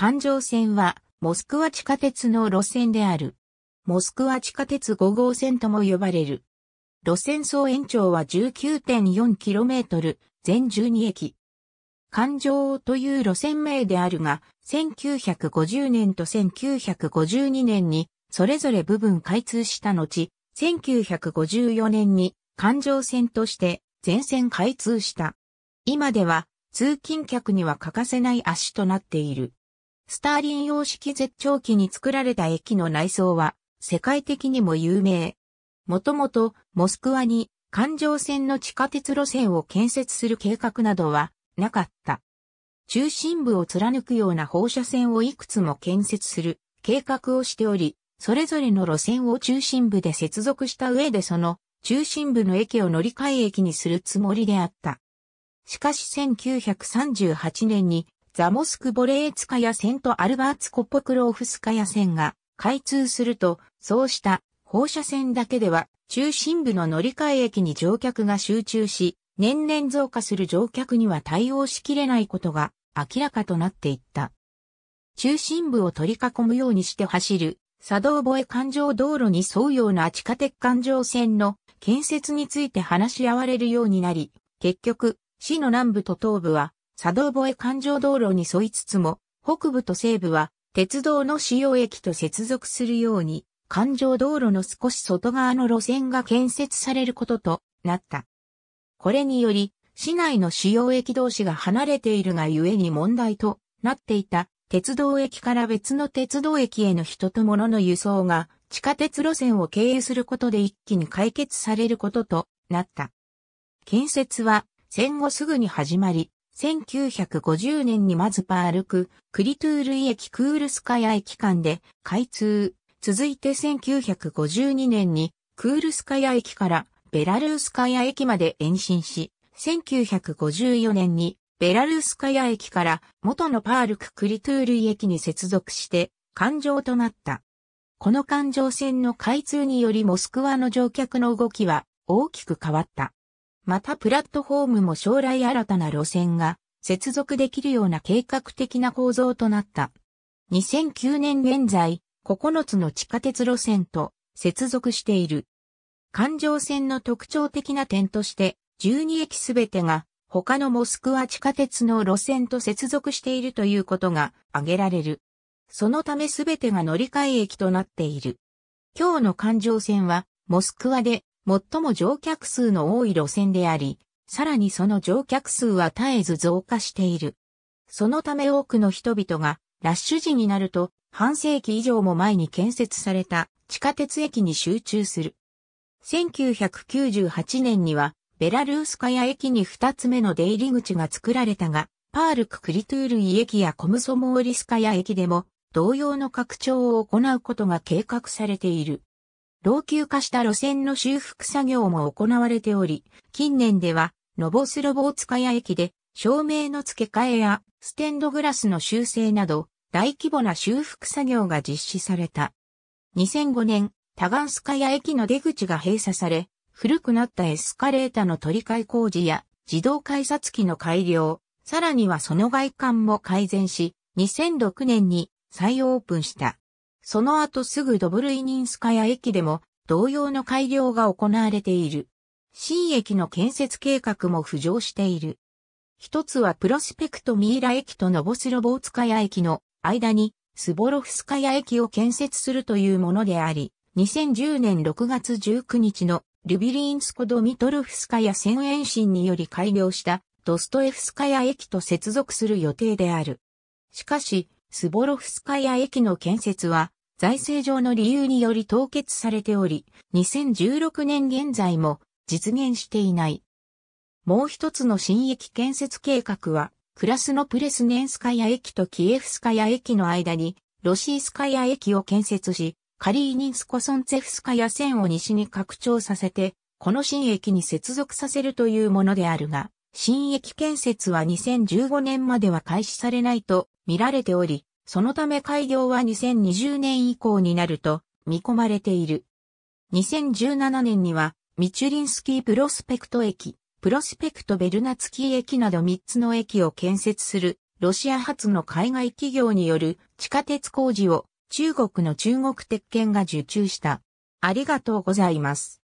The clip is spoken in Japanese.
環状線は、モスクワ地下鉄の路線である。モスクワ地下鉄5号線とも呼ばれる。路線総延長は 19.4km、全12駅。環状という路線名であるが、1950年と1952年に、それぞれ部分開通した後、1954年に環状線として全線開通した。今では通勤客には欠かせない足となっている。スターリン様式絶頂期に作られた駅の内装は世界的にも有名。もともとモスクワに環状線の地下鉄路線を建設する計画などはなかった。中心部を貫くような放射線をいくつも建設する計画をしており、それぞれの路線を中心部で接続した上でその中心部の駅を乗り換え駅にするつもりであった。しかし1938年にザモスク・ボレーツカやセント・アルバーツ・コポクローフスカヤ線が開通すると、そうした放射線だけでは中心部の乗り換え駅に乗客が集中し、年々増加する乗客には対応しきれないことが明らかとなっていった。中心部を取り囲むようにして走る、佐道越環状道路に沿うような地下鉄環状線の建設について話し合われるようになり、結局、市の南部と東部は佐渡越環状道路に沿いつつも、北部と西部は鉄道の主要駅と接続するように、環状道路の少し外側の路線が建設されることとなった。これにより、市内の主要駅同士が離れているがゆえに問題となっていた鉄道駅から別の鉄道駅への人と物の輸送が地下鉄路線を経由することで一気に解決されることとなった。建設は戦後すぐに始まり、1950年にまずパールク、クリトゥールイ駅クールスカヤ駅間で開通。続いて1952年にクールスカヤ駅からベラルースカヤ駅まで延伸し、1954年にベラルースカヤ駅から元のパールククリトゥールイ駅に接続して環状となった。この環状線の開通によりモスクワの乗客の動きは大きく変わった。またプラットフォームも将来新たな路線が接続できるような計画的な構造となった。2009年現在、9つの地下鉄路線と接続している。環状線の特徴的な点として、12駅すべてが他のモスクワ地下鉄の路線と接続しているということが挙げられる。そのためすべてが乗り換え駅となっている。今日の環状線は、モスクワで最も乗客数の多い路線であり、さらにその乗客数は絶えず増加している。そのため多くの人々がラッシュ時になると半世紀以上も前に建設された地下鉄駅に集中する。1998年にはベラルースカヤ駅に2つ目の出入り口が作られたが、パールク・クリトゥールイ駅やコムソモーリスカヤ駅でも同様の拡張を行うことが計画されている。老朽化した路線の修復作業も行われており、近年では、ノボスロボーツカヤ駅で、照明の付け替えや、ステンドグラスの修正など、大規模な修復作業が実施された。2005年、タガンスカヤ駅の出口が閉鎖され、古くなったエスカレータの取り替え工事や、自動改札機の改良、さらにはその外観も改善し、2006年に再オープンした。その後すぐドブルイニンスカヤ駅でも同様の改良が行われている。新駅の建設計画も浮上している。一つはプロスペクトミイラ駅とノボスロボーツカヤ駅の間にスボロフスカヤ駅を建設するというものであり、2010年6月19日のルビリンスコドミトルフスカヤ線延伸により改良したドストエフスカヤ駅と接続する予定である。しかし、スボロフスカヤ駅の建設は財政上の理由により凍結されており、2016年現在も実現していない。もう一つの新駅建設計画は、クラスのプレスネンスカヤ駅とキエフスカヤ駅の間に、ロシースカヤ駅を建設し、カリーニンスコソンツェフスカヤ線を西に拡張させて、この新駅に接続させるというものであるが、新駅建設は2015年までは開始されないと見られており、そのため開業は2020年以降になると見込まれている。2017年には、ミチュリンスキープロスペクト駅、プロスペクトベルナツキー駅など3つの駅を建設する、ロシア発の海外企業による地下鉄工事を中国の中国鉄拳が受注した。ありがとうございます。